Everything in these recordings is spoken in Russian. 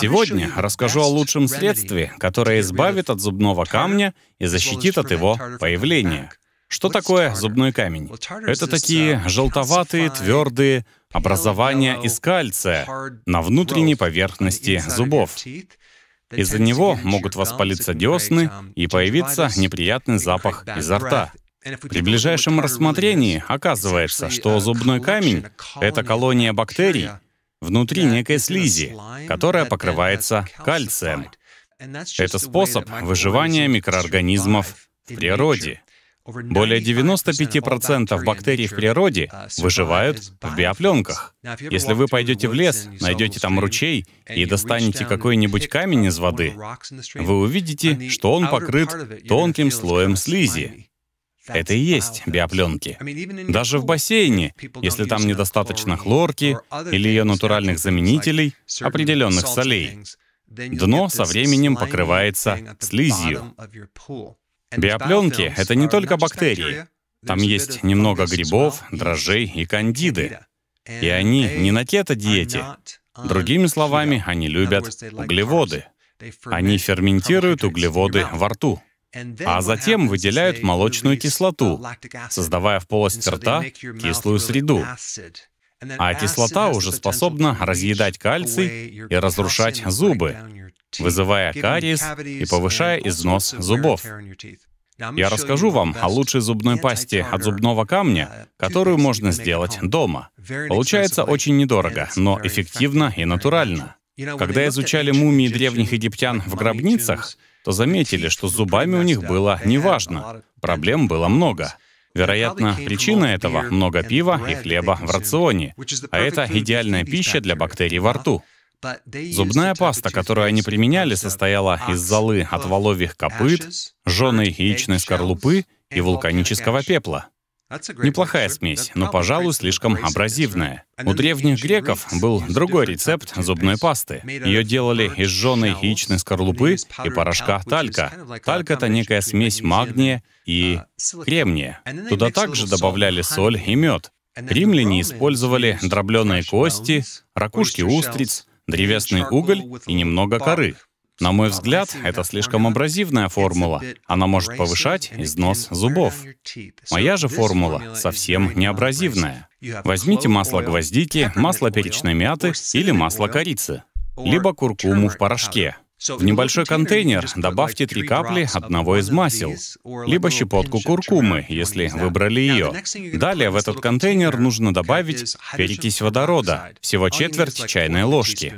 Сегодня расскажу о лучшем средстве, которое избавит от зубного камня и защитит от его появления. Что такое зубной камень? Это такие желтоватые, твердые образования из кальция на внутренней поверхности зубов. Из-за него могут воспалиться десны и появиться неприятный запах изо рта. При ближайшем рассмотрении оказывается, что зубной камень — это колония бактерий, внутри некой слизи, которая uh, покрывается кальцием. Это способ выживания микроорганизмов в природе. Более 95% бактерий в природе uh, выживают в биопленках. Если вы пойдете в лес, найдете там ручей и достанете какой-нибудь камень из воды, вы увидите, что он покрыт тонким слоем слизи. Это и есть биопленки. Даже в бассейне, если там недостаточно хлорки или ее натуральных заменителей, определенных солей, дно со временем покрывается слизью. Биопленки — это не только бактерии. Там есть немного грибов, дрожжей и кандиды. И они не на кето-диете. Другими словами, они любят углеводы. Они ферментируют углеводы во рту а затем выделяют молочную uh, кислоту, создавая в полости рта кислую среду. А кислота уже способна разъедать кальций и разрушать зубы, вызывая кариес и повышая износ зубов. Я расскажу вам о лучшей зубной пасте от зубного камня, uh, которую можно сделать дома. Получается очень недорого, но эффективно и натурально. Когда изучали мумии древних египтян в гробницах, то заметили, что с зубами у них было неважно. Проблем было много. Вероятно, причина этого — много пива и хлеба в рационе, а это идеальная пища для бактерий во рту. Зубная паста, которую они применяли, состояла из золы от воловьих копыт, жженой яичной скорлупы и вулканического пепла. Неплохая смесь, но, пожалуй, слишком абразивная. У древних греков был другой рецепт зубной пасты. Ее делали из жженой яичной скорлупы и порошка талька. Тальк — это некая смесь магния и кремния. Туда также добавляли соль и мед. Римляне использовали дробленые кости, ракушки устриц, древесный уголь и немного коры. На мой взгляд, это слишком абразивная формула. Она может повышать износ зубов. Моя же формула совсем не абразивная. Возьмите масло гвоздики, масло перечной мяты или масло корицы, либо куркуму в порошке. В небольшой контейнер добавьте три капли одного из масел, либо щепотку куркумы, если выбрали ее. Далее в этот контейнер нужно добавить перекись водорода, всего четверть чайной ложки.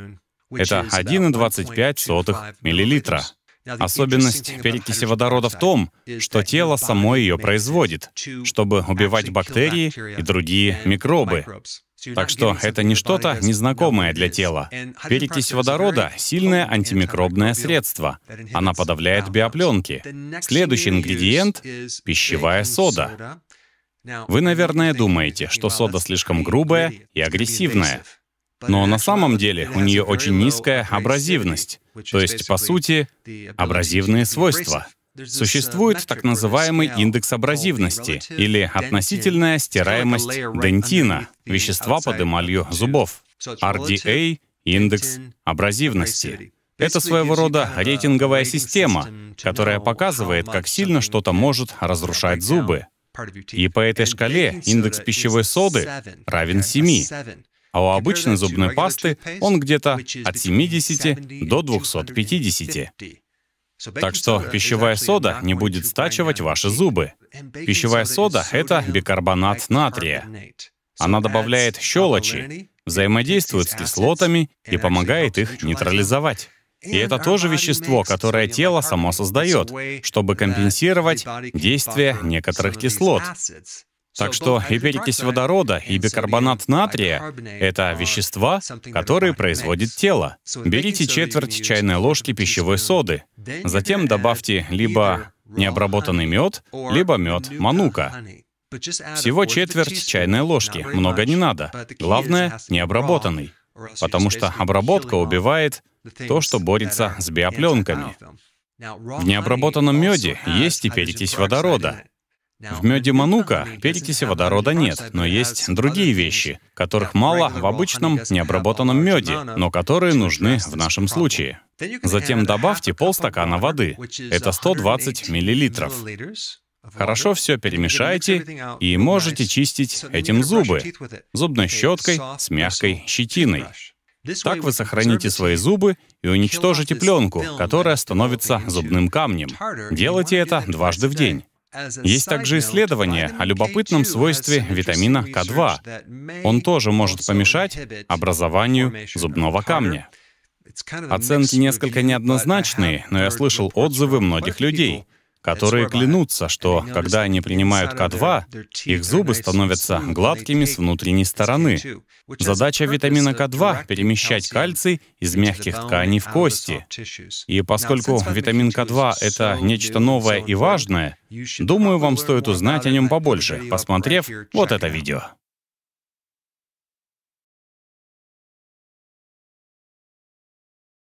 Это 1,25 миллилитра. Особенность перекиси водорода в том, что тело само ее производит, чтобы убивать бактерии и другие микробы. Так что это не что-то незнакомое для тела. Перекись водорода — сильное антимикробное средство. Она подавляет биопленки. Следующий ингредиент — пищевая сода. Вы, наверное, думаете, что сода слишком грубая и агрессивная. Но на самом деле у нее очень низкая абразивность, то есть, по сути, абразивные свойства. Существует uh, так называемый индекс абразивности или относительная стираемость дентина, вещества под эмалью зубов, RDA — индекс абразивности. Это своего рода рейтинговая система, которая показывает, как сильно что-то может разрушать зубы. И по этой шкале индекс пищевой соды равен 7 а у обычной зубной пасты он где-то от 70 до 250. Так что пищевая сода не будет стачивать ваши зубы. Пищевая сода — это бикарбонат натрия. Она добавляет щелочи, взаимодействует с кислотами и помогает их нейтрализовать. И это тоже вещество, которое тело само создает, чтобы компенсировать действие некоторых кислот. Так что и перекись водорода, и бикарбонат натрия — это вещества, которые производит тело. Берите четверть чайной ложки пищевой соды, затем добавьте либо необработанный мед, либо мед манука. Всего четверть чайной ложки, много не надо. Главное — необработанный, потому что обработка убивает то, что борется с биопленками. В необработанном меде есть и перекись водорода, в меде манука перекиси водорода нет, но есть другие вещи, которых мало в обычном uh, необработанном uh, меде, но которые нужны в нашем случае. Затем uh, добавьте полстакана воды. Это 120 миллилитров. Хорошо все перемешайте и можете чистить этим зубы зубной щеткой с мягкой щетиной. Так вы сохраните свои зубы и уничтожите пленку, которая становится зубным камнем. Делайте это дважды в день. Есть также исследование о любопытном свойстве витамина К2. Он тоже может помешать образованию зубного камня. Оценки несколько неоднозначные, но я слышал отзывы многих людей — которые клянутся, что когда они принимают К2, их зубы становятся mm, гладкими с внутренней стороны. Задача витамина uh, К2 — перемещать кальций из мягких тканей в кости. И поскольку витамин К2 — это нечто новое и важное, думаю, вам стоит узнать о нем побольше, посмотрев вот это видео.